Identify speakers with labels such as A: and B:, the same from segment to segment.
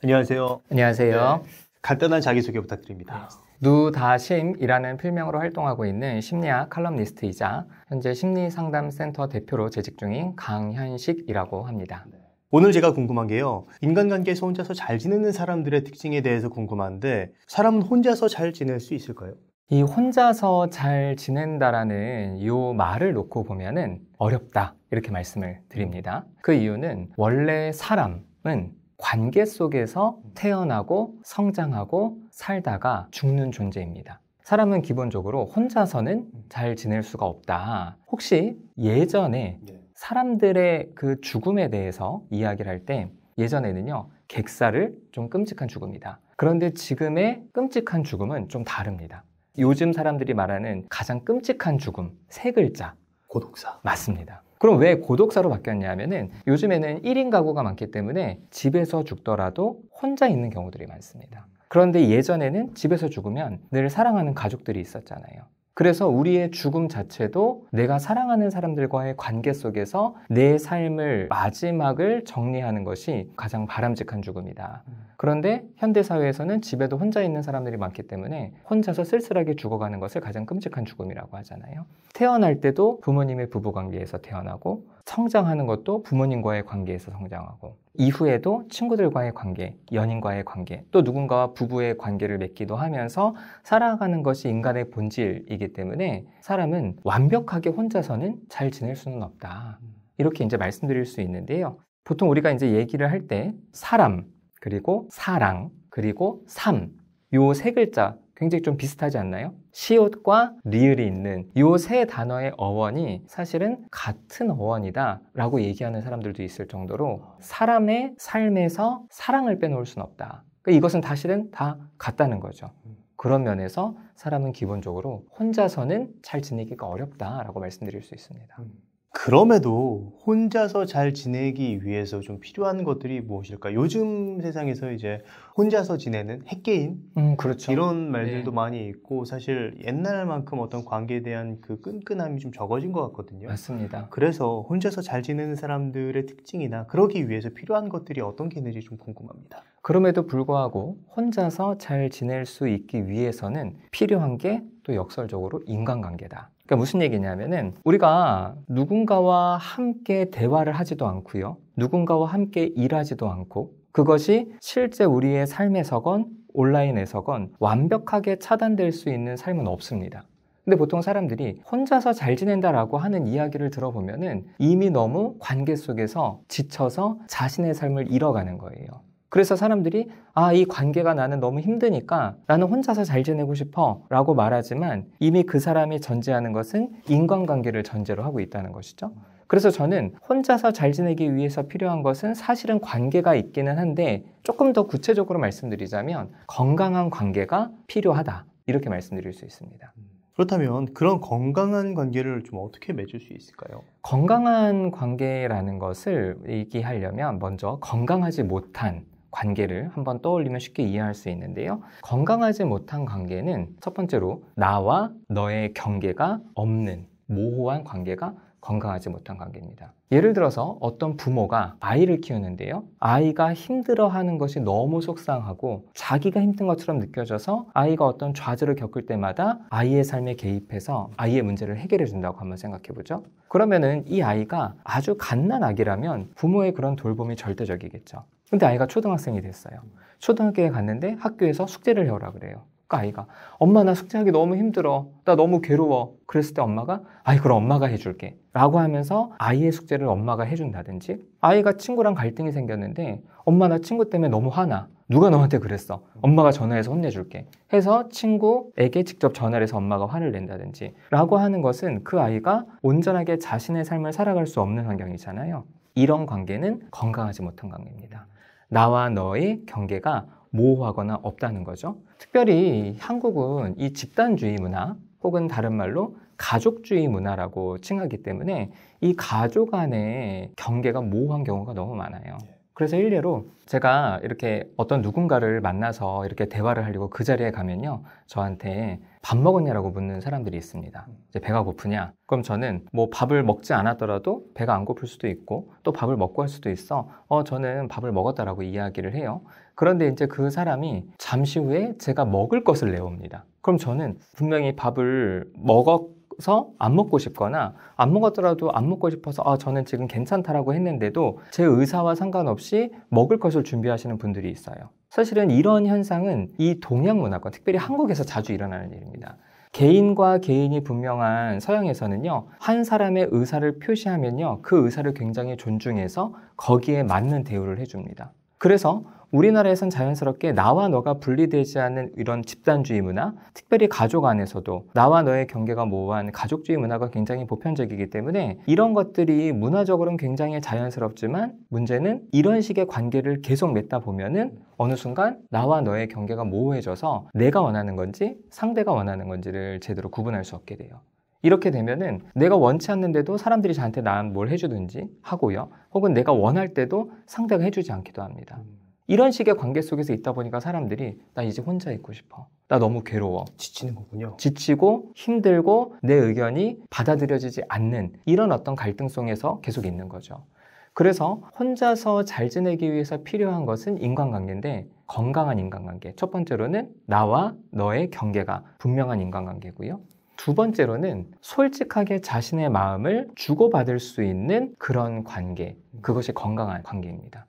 A: 안녕하세요. 안녕하세요. 네. 간단한 자기소개 부탁드립니다. 누다심이라는 필명으로 활동하고 있는 심리학 칼럼니스트이자 현재 심리상담센터 대표로
B: 재직 중인 강현식이라고 합니다. 네. 오늘 제가 궁금한 게요. 인간관계에서 혼자서 잘 지내는 사람들의 특징에 대해서 궁금한데 사람은 혼자서 잘 지낼 수 있을까요? 이 혼자서 잘 지낸다라는 이 말을 놓고 보면은
A: 어렵다 이렇게 말씀을 드립니다. 그 이유는 원래 사람은 관계 속에서 태어나고 성장하고 살다가 죽는 존재입니다. 사람은 기본적으로 혼자서는 음. 잘 지낼 수가 없다. 혹시 예전에 네. 사람들의 그 죽음에 대해서 이야기를 할 때 예전에는요, 객사를 좀 끔찍한 죽음이다. 그런데 지금의 끔찍한 죽음은 좀 다릅니다. 요즘 사람들이 말하는 가장 끔찍한 죽음, 세 글자. 고독사. 맞습니다. 그럼 왜 고독사로 바뀌었냐면은 요즘에는 1인 가구가 많기 때문에 집에서 죽더라도 혼자 있는 경우들이 많습니다. 그런데 예전에는 집에서 죽으면 늘 사랑하는 가족들이 있었잖아요. 그래서 우리의 죽음 자체도 내가 사랑하는 사람들과의 관계 속에서 내 삶을 마지막을 정리하는 것이 가장 바람직한 죽음이다. 그런데 현대 사회에서는 집에도 혼자 있는 사람들이 많기 때문에 혼자서 쓸쓸하게 죽어가는 것을 가장 끔찍한 죽음이라고 하잖아요. 태어날 때도 부모님의 부부 관계에서 태어나고 성장하는 것도 부모님과의 관계에서 성장하고 이후에도 친구들과의 관계, 연인과의 관계, 또 누군가와 부부의 관계를 맺기도 하면서 살아가는 것이 인간의 본질이기 때문에 사람은 완벽하게 혼자서는 잘 지낼 수는 없다. 이렇게 이제 말씀드릴 수 있는데요. 보통 우리가 이제 얘기를 할 때 사람, 그리고 사랑, 그리고 삶, 요 세 글자 굉장히 좀 비슷하지 않나요? 시옷과 리을이 있는 이 세 단어의 어원이 사실은 같은 어원이다 라고 얘기하는 사람들도 있을 정도로 사람의 삶에서 사랑을 빼놓을 수는 없다. 그러니까 이것은 사실은 다 같다는 거죠. 그런 면에서 사람은
B: 기본적으로
A: 혼자서는 잘
B: 지내기가 어렵다라고 말씀드릴 수 있습니다. 음. 그럼에도 혼자서 잘 지내기 위해서 좀 필요한 것들이 무엇일까? 요즘 세상에서 이제 혼자서 지내는 핵개인 음, 그렇죠. 이런 말들도 네. 많이 있고 사실 옛날만큼 어떤 관계에 대한 그 끈끈함이 좀 적어진 것 같거든요. 맞습니다. 그래서 혼자서 잘 지내는 사람들의 특징이나 그러기 위해서 필요한 것들이 어떤 게 있는지 좀 궁금합니다. 그럼에도 불구하고 혼자서 잘 지낼 수 있기 위해서는 필요한
A: 게 또 역설적으로 인간관계다. 그러니까 무슨 얘기냐면은 우리가 누군가와 함께 대화를 하지도 않고요. 누군가와 함께 일하지도 않고 그것이 실제 우리의 삶에서건 온라인에서건 완벽하게 차단될 수 있는 삶은 없습니다. 근데 보통 사람들이 혼자서 잘 지낸다라고 하는 이야기를 들어보면은 이미 너무 관계 속에서 지쳐서 자신의 삶을 잃어가는 거예요. 그래서 사람들이 아, 이 관계가 나는 너무 힘드니까 나는 혼자서 잘 지내고 싶어 라고 말하지만 이미 그 사람이 전제하는 것은 인간관계를 전제로 하고 있다는 것이죠. 그래서 저는 혼자서 잘 지내기 위해서 필요한 것은 사실은 관계가 있기는 한데 조금 더 구체적으로 말씀드리자면 건강한 관계가 필요하다. 이렇게 말씀드릴 수 있습니다. 그렇다면 그런 건강한 관계를 좀 어떻게 맺을 수 있을까요? 건강한 관계라는 것을 얘기하려면 먼저 건강하지 못한 관계를 한번 떠올리면 쉽게 이해할 수 있는데요. 건강하지 못한 관계는 첫 번째로 나와 너의 경계가 없는 모호한 관계가 건강하지 못한 관계입니다. 예를 들어서 어떤 부모가 아이를 키우는데요. 아이가 힘들어 하는 것이 너무 속상하고 자기가 힘든 것처럼 느껴져서 아이가 어떤 좌절을 겪을 때마다 아이의 삶에 개입해서 아이의 문제를 해결해 준다고 한번 생각해 보죠. 그러면은 이 아이가 아주 갓난 아기라면 부모의 그런 돌봄이 절대적이겠죠. 근데 아이가 초등학생이 됐어요. 초등학교에 갔는데 학교에서 숙제를 해오라 그래요. 그 아이가 엄마 나 숙제하기 너무 힘들어. 나 너무 괴로워. 그랬을 때 엄마가 아이 그럼 엄마가 해줄게. 라고 하면서 아이의 숙제를 엄마가 해준다든지 아이가 친구랑 갈등이 생겼는데 엄마 나 친구 때문에 너무 화나. 누가 너한테 그랬어? 엄마가 전화해서 혼내줄게. 해서 친구에게 직접 전화를 해서 엄마가 화를 낸다든지 라고 하는 것은 그 아이가 온전하게 자신의 삶을 살아갈 수 없는 환경이잖아요. 이런 관계는 건강하지 못한 관계입니다. 나와 너의 경계가 모호하거나 없다는 거죠. 특별히 한국은 이 집단주의 문화 혹은 다른 말로 가족주의 문화라고 칭하기 때문에 이 가족 안에 경계가 모호한 경우가 너무 많아요. 예. 그래서 일례로 제가 이렇게 어떤 누군가를 만나서 이렇게 대화를 하려고 그 자리에 가면요. 저한테 밥 먹었냐라고 묻는 사람들이 있습니다. 이제 배가 고프냐? 그럼 저는 뭐 밥을 먹지 않았더라도 배가 안 고플 수도 있고 또 밥을 먹고 할 수도 있어. 어, 저는 밥을 먹었다라고 이야기를 해요. 그런데 이제 그 사람이 잠시 후에 제가 먹을 것을 내옵니다. 그럼 저는 분명히 밥을 먹었 싶어서 안 먹고 싶거나 안 먹었더라도 안 먹고 싶어서 아 저는 지금 괜찮다라고 했는데도 제 의사와 상관없이 먹을 것을 준비하시는 분들이 있어요. 사실은 이런 현상은 이 동양 문화권, 특별히 한국에서 자주 일어나는 일입니다. 개인과 개인이 분명한 서양에서는요, 한 사람의 의사를 표시하면요, 그 의사를 굉장히 존중해서 거기에 맞는 대우를 해줍니다. 그래서 우리나라에선 자연스럽게 나와 너가 분리되지 않는 이런 집단주의 문화, 특별히 가족 안에서도 나와 너의 경계가 모호한 가족주의 문화가 굉장히 보편적이기 때문에 이런 것들이 문화적으로는 굉장히 자연스럽지만 문제는 이런 식의 관계를 계속 맺다 보면은 어느 순간 나와 너의 경계가 모호해져서 내가 원하는 건지 상대가 원하는 건지를 제대로 구분할 수 없게 돼요. 이렇게 되면은 내가 원치 않는데도 사람들이 저한테 난 뭘 해주든지 하고요. 혹은 내가 원할 때도 상대가 해주지 않기도 합니다. 음. 이런 식의 관계 속에서 있다 보니까 사람들이 나 이제 혼자 있고 싶어. 나 너무 괴로워. 지치는 거군요. 지치고 힘들고 내 의견이 받아들여지지 않는 이런 어떤 갈등 속에서 계속 있는 거죠. 그래서 혼자서 잘 지내기 위해서 필요한 것은 인간관계인데 건강한 인간관계. 첫 번째로는 나와 너의 경계가 분명한 인간관계고요. 두 번째로는 솔직하게 자신의 마음을 주고받을 수 있는 그런 관계. 그것이 건강한 관계입니다.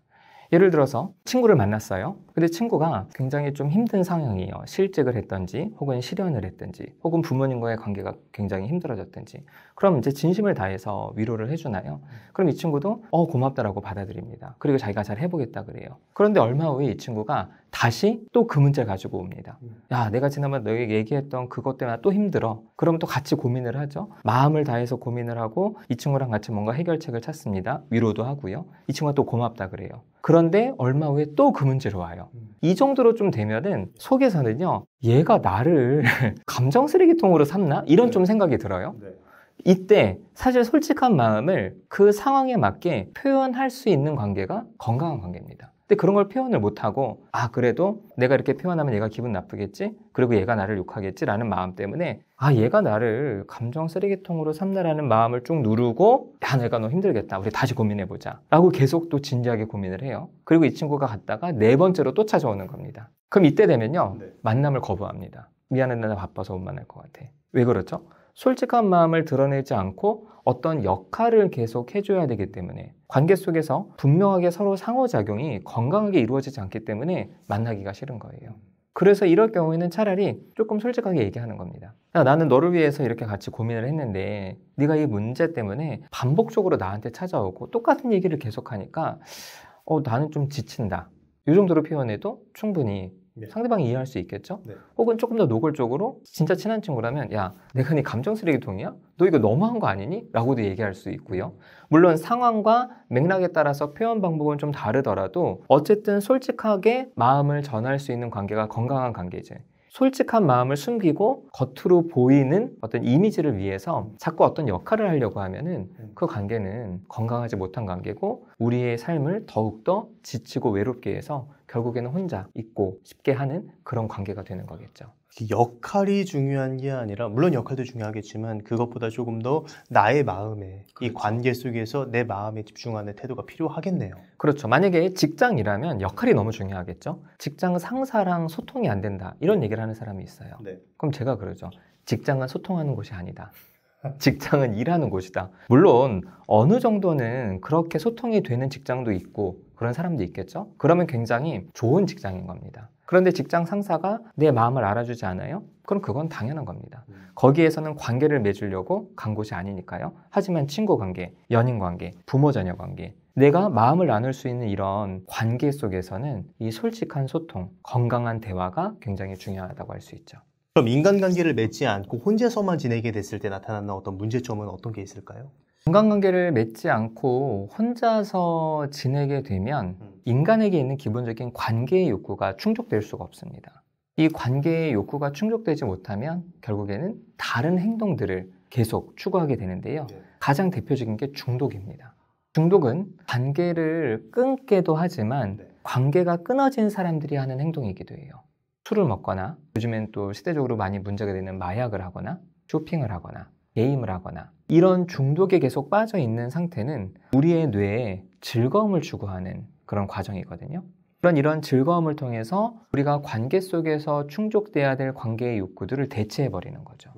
A: 예를 들어서 친구를 만났어요. 근데 친구가 굉장히 좀 힘든 상황이에요. 어, 실직을 했던지 혹은 실연을 했던지 혹은 부모님과의 관계가 굉장히 힘들어졌던지 그럼 이제 진심을 다해서 위로를 해주나요? 그럼 이 친구도 어 고맙다라고 받아들입니다. 그리고 자기가 잘 해보겠다 그래요. 그런데 얼마 후에 이 친구가 다시 또 그 문제 가지고 옵니다. 음. 야 내가 지난번 너에게 얘기했던 그것 때문에 또 힘들어. 그럼 또 같이 고민을 하죠. 마음을 다해서 고민을 하고 이 친구랑 같이 뭔가 해결책을 찾습니다. 위로도 하고요. 이 친구가 또 고맙다 그래요. 그런데 얼마 후에 또 그 문제로 와요. 음. 이 정도로 좀 되면은 속에서는요, 얘가 나를 감정 쓰레기통으로 삼나? 이런 네. 좀 생각이 들어요. 네. 이때 사실 솔직한 마음을 그 상황에 맞게 표현할 수 있는 관계가 건강한 관계입니다. 근데 그런 걸 표현을 못하고 아 그래도 내가 이렇게 표현하면 얘가 기분 나쁘겠지 그리고 얘가 나를 욕하겠지라는 마음 때문에 아 얘가 나를 감정 쓰레기통으로 삼나라는 마음을 쭉 누르고 야 내가 너 힘들겠다 우리 다시 고민해보자 라고 계속 또 진지하게 고민을 해요 그리고 이 친구가 갔다가 네 번째로 또 찾아오는 겁니다 그럼 이때 되면요 네. 만남을 거부합니다 미안해 나 바빠서 못 만날 것 같아 왜 그렇죠? 솔직한 마음을 드러내지 않고 어떤 역할을 계속 해줘야 되기 때문에 관계 속에서 분명하게 서로 상호작용이 건강하게 이루어지지 않기 때문에 만나기가 싫은 거예요. 그래서 이럴 경우에는 차라리 조금 솔직하게 얘기하는 겁니다. 야, 나는 너를 위해서 이렇게 같이 고민을 했는데 네가 이 문제 때문에 반복적으로 나한테 찾아오고 똑같은 얘기를 계속하니까 어, 나는 좀 지친다. 이 정도로 표현해도 충분히 네. 상대방이 이해할 수 있겠죠? 네. 혹은 조금 더 노골적으로 진짜 친한 친구라면 야 내가 네 감정 쓰레기통이야? 너 이거 너무한 거 아니니? 라고도 얘기할 수 있고요. 물론 상황과 맥락에 따라서 표현 방법은 좀 다르더라도 어쨌든 솔직하게 마음을 전할 수 있는 관계가 건강한 관계지. 솔직한 마음을 숨기고 겉으로 보이는 어떤 이미지를 위해서 자꾸 어떤 역할을 하려고 하면은 네. 그 관계는 건강하지 못한 관계고 우리의 삶을 더욱더 지치고 외롭게 해서 결국에는
B: 혼자 있고 쉽게 하는 그런 관계가 되는 거겠죠. 역할이 중요한 게 아니라 물론 역할도 중요하겠지만 그것보다 조금 더 나의 마음에 그렇죠. 이 관계 속에서 내 마음에 집중하는 태도가 필요하겠네요. 그렇죠. 만약에 직장이라면 역할이 너무 중요하겠죠.
A: 직장 상사랑 소통이 안 된다 이런 네. 얘기를 하는 사람이 있어요. 네. 그럼 제가 그러죠. 직장은 소통하는 곳이 아니다. 직장은 일하는 곳이다. 물론 어느 정도는 그렇게 소통이 되는 직장도 있고 그런 사람도 있겠죠? 그러면 굉장히 좋은 직장인 겁니다. 그런데 직장 상사가 내 마음을 알아주지 않아요? 그럼 그건 당연한 겁니다. 음. 거기에서는 관계를 맺으려고 간 곳이 아니니까요. 하지만 친구 관계, 연인 관계, 부모 자녀 관계, 내가 마음을 나눌 수 있는 이런 관계 속에서는 이 솔직한
B: 소통, 건강한 대화가 굉장히 중요하다고 할 수 있죠. 그럼 인간관계를 맺지 않고 혼자서만 지내게 됐을 때 나타나는 어떤 문제점은 어떤 게 있을까요? 인간관계를 맺지 않고 혼자서 지내게 되면 음. 인간에게 있는 기본적인 관계의
A: 욕구가 충족될 수가 없습니다. 이 관계의 욕구가 충족되지 못하면 결국에는 다른 행동들을 계속 추구하게 되는데요. 네. 가장 대표적인 게 중독입니다. 중독은 관계를 끊게도 하지만 네. 관계가 끊어진 사람들이 하는 행동이기도 해요. 술을 먹거나 요즘엔 또 시대적으로 많이 문제가 되는 마약을 하거나 쇼핑을 하거나 게임을 하거나 이런 중독에 계속 빠져 있는 상태는 우리의 뇌에 즐거움을 추구하는 그런 과정이거든요. 그런 이런 즐거움을 통해서 우리가 관계 속에서 충족돼야 될 관계의 욕구들을 대체해 버리는 거죠.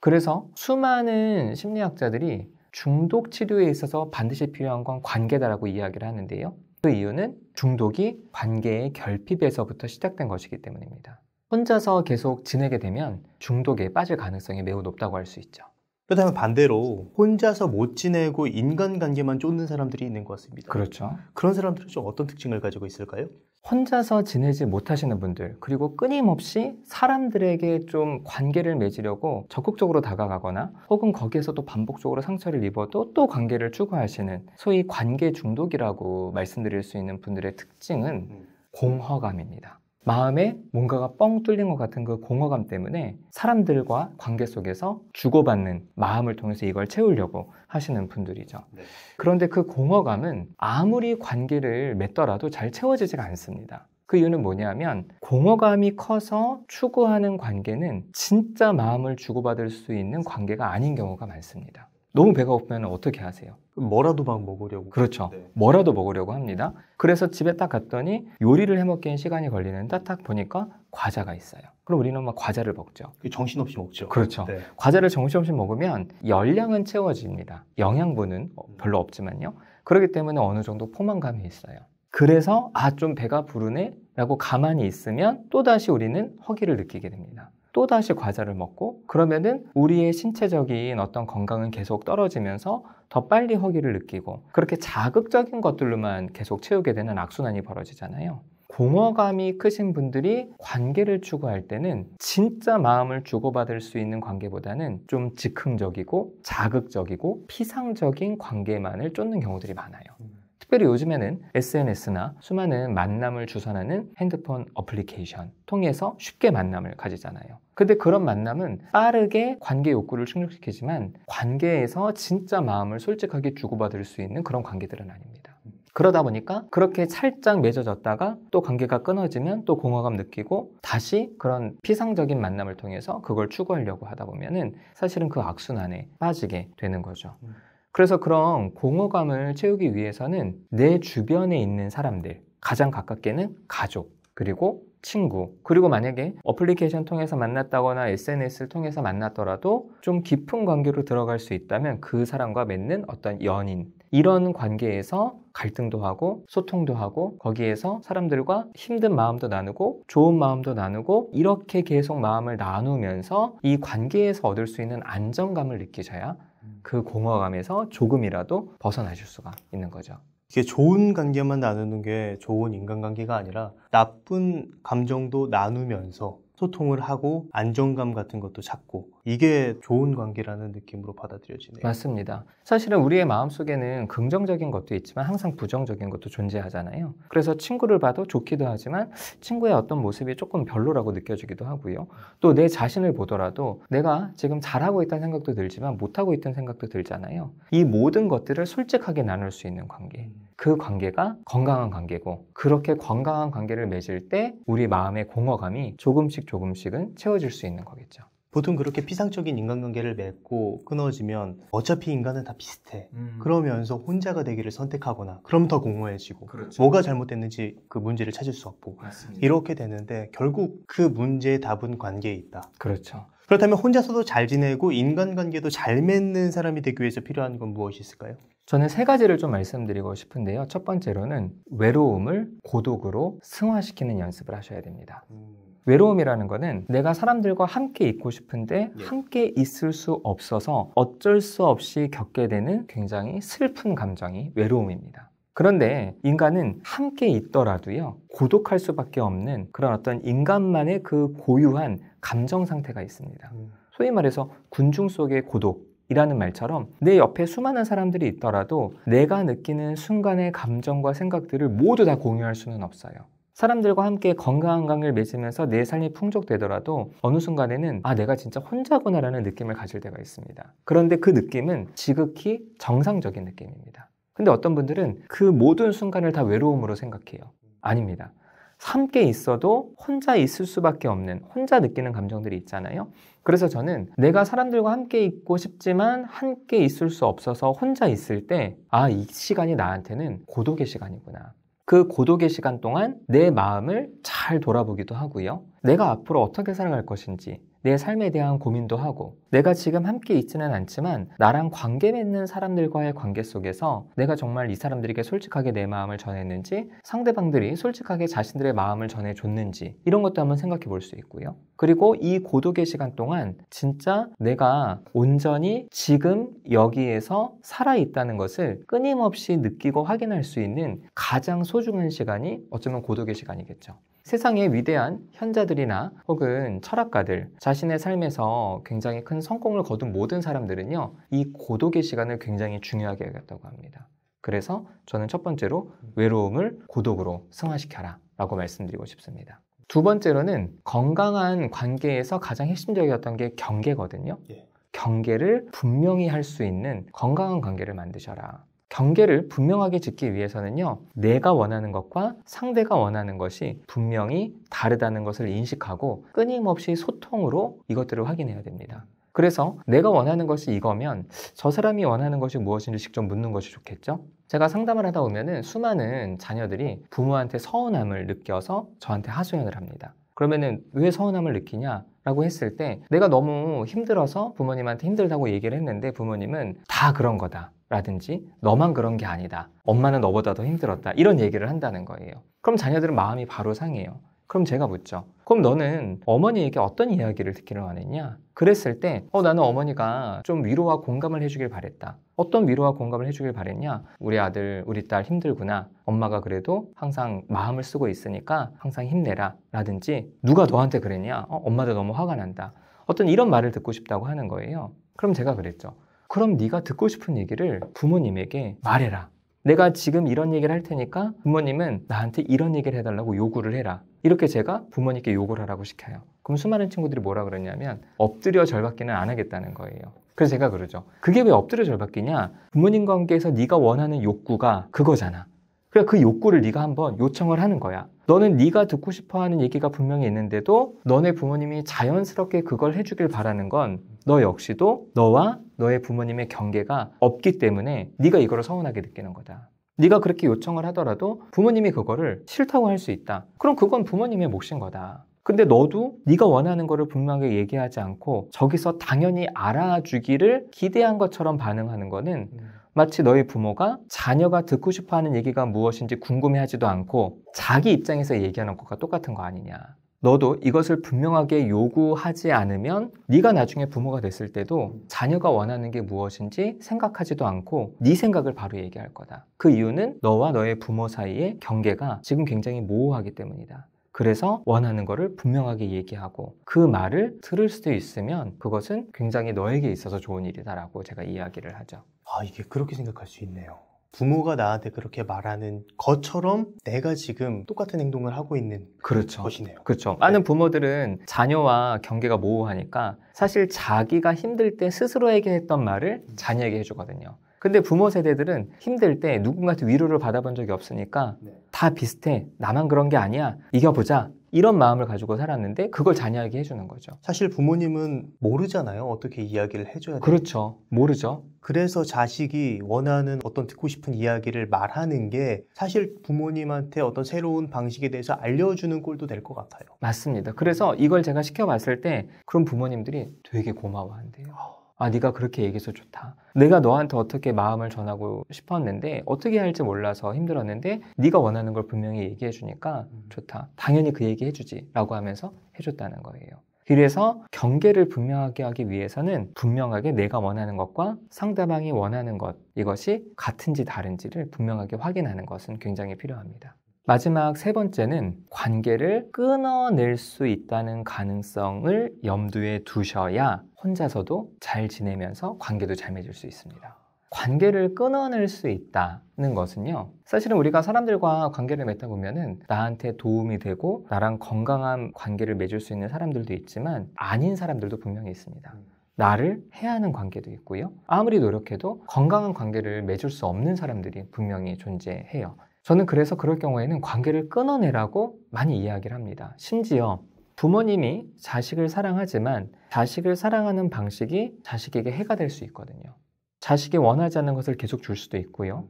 A: 그래서 수많은 심리학자들이 중독 치료에 있어서 반드시 필요한 건 관계다라고 이야기를 하는데요. 그 이유는 중독이 관계의 결핍에서부터 시작된 것이기 때문입니다. 혼자서 계속 지내게 되면 중독에 빠질
B: 가능성이 매우 높다고 할 수 있죠. 그렇다면 반대로 혼자서 못 지내고 인간관계만 쫓는 사람들이 있는 것 같습니다. 그렇죠. 그런 사람들은 좀 어떤 특징을 가지고 있을까요? 혼자서 지내지 못하시는 분들, 그리고 끊임없이 사람들에게 좀 관계를 맺으려고
A: 적극적으로 다가가거나 혹은 거기에서 또 반복적으로 상처를 입어도 또 관계를 추구하시는 소위 관계 중독이라고 말씀드릴 수 있는 분들의 특징은 음. 공허감입니다. 마음에 뭔가가 뻥 뚫린 것 같은 그 공허감 때문에 사람들과 관계 속에서 주고받는 마음을 통해서 이걸 채우려고 하시는 분들이죠. 네. 그런데 그 공허감은 아무리 관계를 맺더라도 잘 채워지지가 않습니다. 그 이유는 뭐냐면 공허감이 커서 추구하는 관계는 진짜 마음을 주고받을 수 있는 관계가 아닌 경우가 많습니다. 너무 배가 고프면 어떻게 하세요? 뭐라도 막 먹으려고. 그렇죠. 네. 뭐라도 먹으려고 합니다. 그래서 집에 딱 갔더니 요리를 해 먹기엔 시간이 걸리는데 딱 보니까 과자가 있어요. 그럼 우리는 막 과자를 먹죠. 그 정신없이 먹죠. 그렇죠. 네. 과자를 정신없이 먹으면 열량은 채워집니다. 영양분은 어, 음. 별로 없지만요. 그렇기 때문에 어느 정도 포만감이 있어요. 그래서 아 좀 배가 부르네 라고 가만히 있으면 또다시 우리는 허기를 느끼게 됩니다. 또다시 과자를 먹고 그러면은 우리의 신체적인 어떤 건강은 계속 떨어지면서 더 빨리 허기를 느끼고 그렇게 자극적인 것들로만 계속 채우게 되는 악순환이 벌어지잖아요. 공허감이 크신 분들이 관계를 추구할 때는 진짜 마음을 주고받을 수 있는 관계보다는 좀 즉흥적이고 자극적이고 피상적인 관계만을 쫓는 경우들이 많아요. 음. 특별히 요즘에는 SNS나 수많은 만남을 주선하는 핸드폰 어플리케이션 통해서 쉽게 만남을 가지잖아요. 근데 그런 만남은 빠르게 관계 욕구를 충족시키지만 관계에서 진짜 마음을 솔직하게 주고받을 수 있는 그런 관계들은 아닙니다. 그러다 보니까 그렇게 살짝 맺어졌다가 또 관계가 끊어지면 또 공허감 느끼고 다시 그런 피상적인 만남을 통해서 그걸 추구하려고 하다 보면은 사실은 그 악순환에 빠지게 되는 거죠. 음. 그래서 그런 공허감을 채우기 위해서는 내 주변에 있는 사람들, 가장 가깝게는 가족, 그리고 친구, 그리고 만약에 어플리케이션 통해서 만났다거나 SNS를 통해서 만났더라도 좀 깊은 관계로 들어갈 수 있다면 그 사람과 맺는 어떤 연인, 이런 관계에서 갈등도 하고 소통도 하고 거기에서 사람들과 힘든 마음도 나누고 좋은 마음도 나누고 이렇게 계속 마음을 나누면서 이 관계에서
B: 얻을 수 있는 안정감을 느끼셔야 그 공허감에서 조금이라도 벗어나실 수가 있는 거죠. 이게 좋은 관계만 나누는 게 좋은 인간관계가 아니라 나쁜 감정도 나누면서 소통을 하고 안정감 같은 것도 찾고 이게 좋은 관계라는 느낌으로 받아들여지네요. 맞습니다. 사실은 우리의 마음 속에는
A: 긍정적인 것도 있지만 항상 부정적인 것도 존재하잖아요. 그래서 친구를 봐도 좋기도 하지만 친구의 어떤 모습이 조금 별로라고 느껴지기도 하고요. 또 내 자신을 보더라도 내가 지금 잘하고 있다는 생각도 들지만 못하고 있다는 생각도 들잖아요. 이 모든 것들을 솔직하게 나눌 수 있는 관계. 음. 그 관계가 건강한 관계고 그렇게 건강한 관계를 맺을 때
B: 우리 마음의 공허감이 조금씩 조금씩은 채워질 수 있는 거겠죠. 보통 그렇게 피상적인 인간관계를 맺고 끊어지면 어차피 인간은 다 비슷해. 음. 그러면서 혼자가 되기를 선택하거나 그럼 더 공허해지고 그렇죠. 뭐가 잘못됐는지 그 문제를 찾을 수 없고 맞습니다. 이렇게 되는데 결국 그 문제의 답은 관계에 있다. 그렇죠. 그렇다면 혼자서도 잘 지내고 인간관계도 잘 맺는 사람이 되기 위해서 필요한 건 무엇이 있을까요?
A: 저는 세 가지를 좀 말씀드리고 싶은데요. 첫 번째로는 외로움을 고독으로 승화시키는 연습을 하셔야 됩니다. 음. 외로움이라는 거는 내가 사람들과 함께 있고 싶은데 예. 함께 있을 수 없어서 어쩔 수 없이 겪게 되는 굉장히 슬픈 감정이 외로움입니다. 그런데 인간은 함께 있더라도요, 고독할 수밖에 없는 그런 어떤 인간만의 그 고유한 감정 상태가 있습니다. 음. 소위 말해서 군중 속의 고독이라는 말처럼 내 옆에 수많은 사람들이 있더라도 내가 느끼는 순간의 감정과 생각들을 모두 다 공유할 수는 없어요. 사람들과 함께 건강한 강을 맺으면서 내 삶이 풍족되더라도 어느 순간에는 아 내가 진짜 혼자구나라는 느낌을 가질 때가 있습니다. 그런데 그 느낌은 지극히 정상적인 느낌입니다. 근데 어떤 분들은 그 모든 순간을 다 외로움으로 생각해요. 아닙니다. 함께 있어도 혼자 있을 수밖에 없는 혼자 느끼는 감정들이 있잖아요. 그래서 저는 내가 사람들과 함께 있고 싶지만 함께 있을 수 없어서 혼자 있을 때 아, 이 시간이 나한테는 고독의 시간이구나. 그 고독의 시간 동안 내 마음을 잘 돌아보기도 하고요. 내가 앞으로 어떻게 살아갈 것인지, 내 삶에 대한 고민도 하고 내가 지금 함께 있지는 않지만 나랑 관계 맺는 사람들과의 관계 속에서 내가 정말 이 사람들에게 솔직하게 내 마음을 전했는지 상대방들이 솔직하게 자신들의 마음을 전해줬는지 이런 것도 한번 생각해 볼 수 있고요. 그리고 이 고독의 시간 동안 진짜 내가 온전히 지금 여기에서 살아있다는 것을 끊임없이 느끼고 확인할 수 있는 가장 소중한 시간이 어쩌면 고독의 시간이겠죠. 세상의 위대한 현자들이나 혹은 철학가들, 자신의 삶에서 굉장히 큰 성공을 거둔 모든 사람들은요, 이 고독의 시간을 굉장히 중요하게 여겼다고 합니다. 그래서 저는 첫 번째로 외로움을 고독으로 승화시켜라 라고 말씀드리고 싶습니다. 두 번째로는 건강한 관계에서 가장 핵심적이었던 게 경계거든요. 예. 경계를 분명히 할 수 있는 건강한 관계를 만드셔라. 경계를 분명하게 짓기 위해서는요, 내가 원하는 것과 상대가 원하는 것이 분명히 다르다는 것을 인식하고 끊임없이 소통으로 이것들을 확인해야 됩니다. 그래서 내가 원하는 것이 이거면 저 사람이 원하는 것이 무엇인지 직접 묻는 것이 좋겠죠? 제가 상담을 하다 보면은 수많은 자녀들이 부모한테 서운함을 느껴서 저한테 하소연을 합니다. 그러면은 왜 서운함을 느끼냐? 라고 했을 때 내가 너무 힘들어서 부모님한테 힘들다고 얘기를 했는데 부모님은 다 그런 거다. 라든지 너만 그런 게 아니다. 엄마는 너보다 더 힘들었다. 이런 얘기를 한다는 거예요. 그럼 자녀들은 마음이 바로 상해요. 그럼 제가 묻죠. 그럼 너는 어머니에게 어떤 이야기를 듣기를 원했냐? 그랬을 때, 어, 나는 어머니가 좀 위로와 공감을 해주길 바랬다. 어떤 위로와 공감을 해주길 바랬냐? 우리 아들, 우리 딸 힘들구나. 엄마가 그래도 항상 마음을 쓰고 있으니까 항상 힘내라. 라든지, 누가 너한테 그랬냐? 어, 엄마도 너무 화가 난다. 어떤 이런 말을 듣고 싶다고 하는 거예요. 그럼 제가 그랬죠. 그럼 네가 듣고 싶은 얘기를 부모님에게 말해라. 내가 지금 이런 얘기를 할 테니까 부모님은 나한테 이런 얘기를 해달라고 요구를 해라. 이렇게 제가 부모님께 요구를 하라고 시켜요. 그럼 수많은 친구들이 뭐라 그러냐면 엎드려 절받기는 안 하겠다는 거예요. 그래서 제가 그러죠. 그게 왜 엎드려 절받기냐? 부모님 관계에서 네가 원하는 욕구가 그거잖아. 그래니그 그러니까 욕구를 네가 한번 요청을 하는 거야. 너는 네가 듣고 싶어하는 얘기가 분명히 있는데도 너네 부모님이 자연스럽게 그걸 해주길 바라는 건 너 역시도 너와 너의 부모님의 경계가 없기 때문에 네가 이걸 서운하게 느끼는 거다. 네가 그렇게 요청을 하더라도 부모님이 그거를 싫다고 할 수 있다. 그럼 그건 부모님의 몫인 거다. 근데 너도 네가 원하는 거를 분명하게 얘기하지 않고 저기서 당연히 알아주기를 기대한 것처럼 반응하는 거는 음. 마치 너의 부모가 자녀가 듣고 싶어 하는 얘기가 무엇인지 궁금해하지도 않고 자기 입장에서 얘기하는 것과 똑같은 거 아니냐. 너도 이것을 분명하게 요구하지 않으면 네가 나중에 부모가 됐을 때도 자녀가 원하는 게 무엇인지 생각하지도 않고 네 생각을 바로 얘기할 거다. 그 이유는 너와 너의 부모 사이의 경계가 지금 굉장히 모호하기 때문이다. 그래서 원하는 거를 분명하게 얘기하고 그 말을 들을 수도 있으면 그것은
B: 굉장히 너에게 있어서 좋은 일이다라고 제가 이야기를 하죠. 아, 이게 그렇게 생각할 수 있네요. 부모가 나한테 그렇게 말하는 것처럼 내가 지금 똑같은 행동을 하고 있는
A: 그렇죠. 것이네요. 그렇죠. 네. 많은 부모들은 자녀와 경계가 모호하니까 사실 자기가 힘들 때 스스로에게 했던 말을 음. 자녀에게 해주거든요. 근데 부모 세대들은 힘들 때 누군가한테 위로를 받아본 적이 없으니까 네. 다 비슷해. 나만 그런 게 아니야. 이겨보자.
B: 이런 마음을 가지고 살았는데 그걸 자녀에게 해주는 거죠. 사실 부모님은 모르잖아요. 어떻게 이야기를 해줘야 그렇죠. 모르죠. 그래서 자식이 원하는 어떤 듣고 싶은 이야기를 말하는 게 사실 부모님한테 어떤 새로운 방식에 대해서 알려주는 꼴도 될 것 같아요. 맞습니다. 그래서 이걸 제가 시켜봤을 때 그런 부모님들이 되게 고마워한대요.
A: 아. 아, 네가 그렇게 얘기해서 좋다. 내가 너한테 어떻게 마음을 전하고 싶었는데 어떻게 할지 몰라서 힘들었는데 네가 원하는 걸 분명히 얘기해 주니까 음. 좋다. 당연히 그 얘기 해주지라고 하면서 해줬다는 거예요. 그래서 경계를 분명하게 하기 위해서는 분명하게 내가 원하는 것과 상대방이 원하는 것 이것이 같은지 다른지를 분명하게 확인하는 것은 굉장히 필요합니다. 마지막 세 번째는 관계를 끊어낼 수 있다는 가능성을 염두에 두셔야 혼자서도 잘 지내면서 관계도 잘 맺을 수 있습니다. 관계를 끊어낼 수 있다는 것은요. 사실은 우리가 사람들과 관계를 맺다 보면은 나한테 도움이 되고 나랑 건강한 관계를 맺을 수 있는 사람들도 있지만 아닌 사람들도 분명히 있습니다. 나를 해하는 관계도 있고요. 아무리 노력해도 건강한 관계를 맺을 수 없는 사람들이 분명히 존재해요. 저는 그래서 그럴 경우에는 관계를 끊어내라고 많이 이야기를 합니다. 심지어 부모님이 자식을 사랑하지만 자식을 사랑하는 방식이 자식에게 해가 될 수 있거든요. 자식이 원하지 않는 것을 계속 줄 수도 있고요.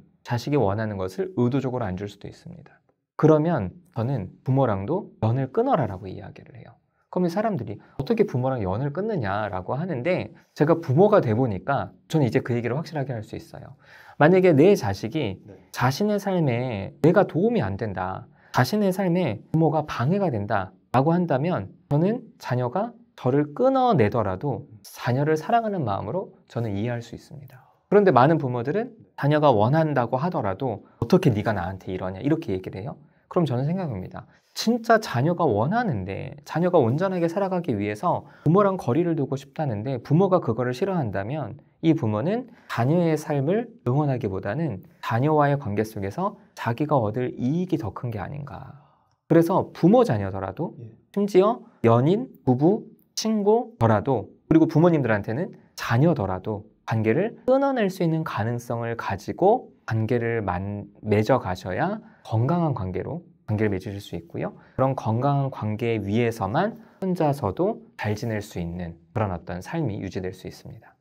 A: 자식이 원하는 것을 의도적으로 안 줄 수도 있습니다. 그러면 저는 부모랑도 연을 끊어라라고 이야기를 해요. 그러면 사람들이 어떻게 부모랑 연을 끊느냐라고 하는데 제가 부모가 돼 보니까 저는 이제 그 얘기를 확실하게 할 수 있어요. 만약에 내 자식이 네. 자신의 삶에 내가 도움이 안 된다. 자신의 삶에 부모가 방해가 된다. 라고 한다면 저는 자녀가 저를 끊어내더라도 자녀를 사랑하는 마음으로 저는 이해할 수 있습니다. 그런데 많은 부모들은 자녀가 원한다고 하더라도 어떻게 네가 나한테 이러냐 이렇게 얘기를 해요. 그럼 저는 생각합니다. 진짜 자녀가 원하는데 자녀가 온전하게 살아가기 위해서 부모랑 거리를 두고 싶다는데 부모가 그거를 싫어한다면 이 부모는 자녀의 삶을 응원하기보다는 자녀와의 관계 속에서 자기가 얻을 이익이 더 큰 게 아닌가. 그래서 부모 자녀더라도 예. 심지어 연인, 부부, 친구더라도 그리고 부모님들한테는 자녀더라도 관계를 끊어낼 수 있는 가능성을 가지고 관계를 만, 맺어가셔야 건강한 관계로 관계를 맺으실 수 있고요. 그런 건강한
B: 관계 위에서만 혼자서도 잘 지낼 수 있는 그런 어떤 삶이 유지될 수 있습니다.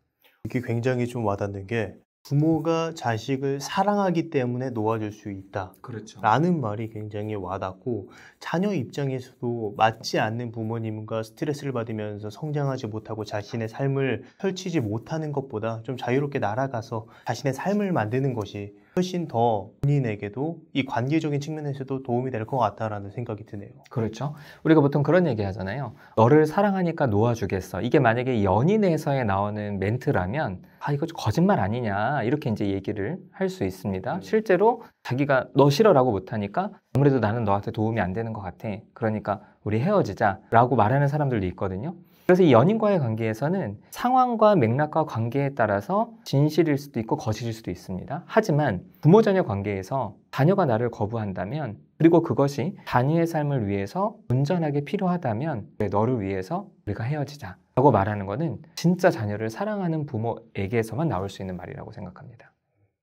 B: 이게 굉장히 좀 와닿는 게 부모가 자식을 사랑하기 때문에 놓아줄 수 있다. 그렇죠. 라는 말이 굉장히 와닿고 자녀 입장에서도 맞지 않는 부모님과 스트레스를 받으면서 성장하지 못하고 자신의 삶을 펼치지 못하는 것보다 좀 자유롭게 날아가서 자신의 삶을 만드는 것이 훨씬 더 본인에게도 이 관계적인 측면에서도 도움이 될 것 같다라는 생각이 드네요. 그렇죠. 우리가 보통 그런 얘기 하잖아요. 너를 사랑하니까 놓아주겠어. 이게 만약에 연인에서에
A: 나오는 멘트라면 아 이거 거짓말 아니냐 이렇게 이제 얘기를 할 수 있습니다. 음. 실제로 자기가 너 싫어라고 못하니까 아무래도 나는 너한테 도움이 안 되는 것 같아. 그러니까 우리 헤어지자라고 말하는 사람들도 있거든요. 그래서 이 연인과의 관계에서는 상황과 맥락과 관계에 따라서 진실일 수도 있고 거짓일 수도 있습니다. 하지만 부모 자녀 관계에서 자녀가 나를 거부한다면 그리고 그것이 자녀의 삶을 위해서 온전하게 필요하다면 너를 위해서 우리가 헤어지자 라고 말하는 것은 진짜 자녀를
B: 사랑하는 부모에게서만 나올 수 있는 말이라고 생각합니다.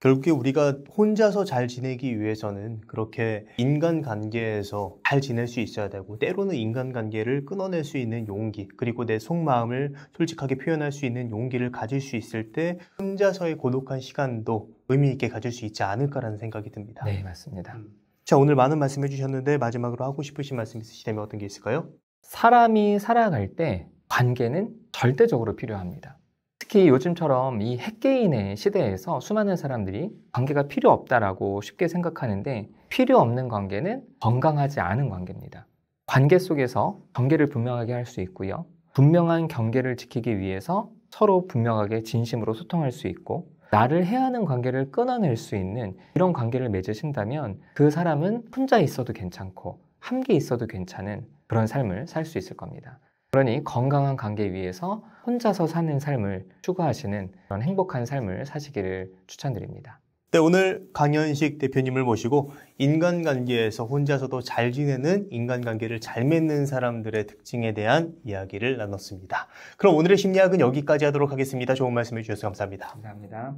B: 결국에 우리가 혼자서 잘 지내기 위해서는 그렇게 인간관계에서 잘 지낼 수 있어야 되고 때로는 인간관계를 끊어낼 수 있는 용기 그리고 내 속마음을 솔직하게 표현할 수 있는 용기를 가질 수 있을 때 혼자서의 고독한 시간도 의미 있게 가질 수 있지 않을까라는 생각이 듭니다. 네 맞습니다. 음. 자 오늘 많은 말씀해 주셨는데 마지막으로 하고 싶으신 말씀 있으시다면 어떤 게 있을까요? 사람이 살아갈 때 관계는 절대적으로 필요합니다.
A: 특히 요즘처럼 이 핵개인의 시대에서 수많은 사람들이 관계가 필요 없다라고 쉽게 생각하는데 필요 없는 관계는 건강하지 않은 관계입니다. 관계 속에서 경계를 분명하게 할 수 있고요. 분명한 경계를 지키기 위해서 서로 분명하게 진심으로 소통할 수 있고 나를 해야 하는 관계를 끊어낼 수 있는 이런 관계를 맺으신다면 그 사람은 혼자 있어도 괜찮고 함께 있어도 괜찮은 그런 삶을 살 수 있을 겁니다. 그러니 건강한 관계 위에서 혼자서 사는 삶을
B: 추구하시는 그런 행복한 삶을 사시기를 추천드립니다. 네, 오늘 강현식 대표님을 모시고 인간관계에서 혼자서도 잘 지내는 인간관계를 잘 맺는 사람들의 특징에 대한 이야기를 나눴습니다. 그럼 오늘의 심리학은 여기까지 하도록 하겠습니다. 좋은 말씀 해주셔서 감사합니다. 감사합니다.